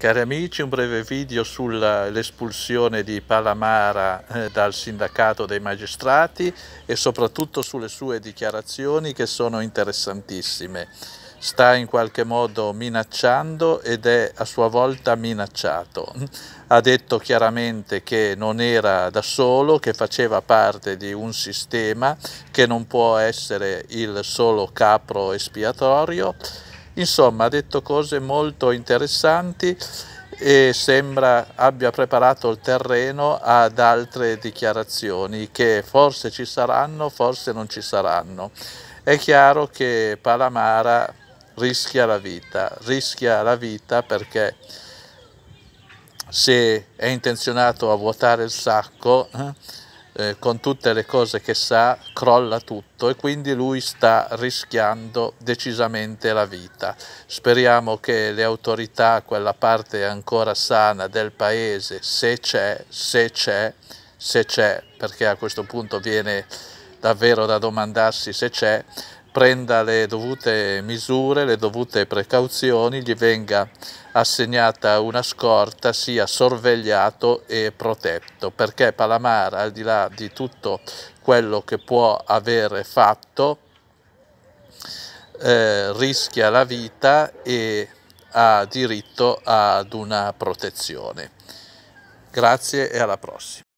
Cari amici, un breve video sull'espulsione di Palamara eh, dal sindacato dei magistrati e soprattutto sulle sue dichiarazioni che sono interessantissime. Sta in qualche modo minacciando ed è a sua volta minacciato. Ha detto chiaramente che non era da solo, che faceva parte di un sistema che non può essere il solo capro espiatorio Insomma, ha detto cose molto interessanti e sembra abbia preparato il terreno ad altre dichiarazioni che forse ci saranno, forse non ci saranno. È chiaro che Palamara rischia la vita, rischia la vita perché se è intenzionato a vuotare il sacco eh, eh, con tutte le cose che sa, crolla tutto e quindi lui sta rischiando decisamente la vita. Speriamo che le autorità, quella parte ancora sana del paese, se c'è, se c'è, se c'è, perché a questo punto viene davvero da domandarsi se c'è, prenda le dovute misure, le dovute precauzioni, gli venga assegnata una scorta, sia sorvegliato e protetto, perché Palamara, al di là di tutto quello che può avere fatto, eh, rischia la vita e ha diritto ad una protezione. Grazie e alla prossima.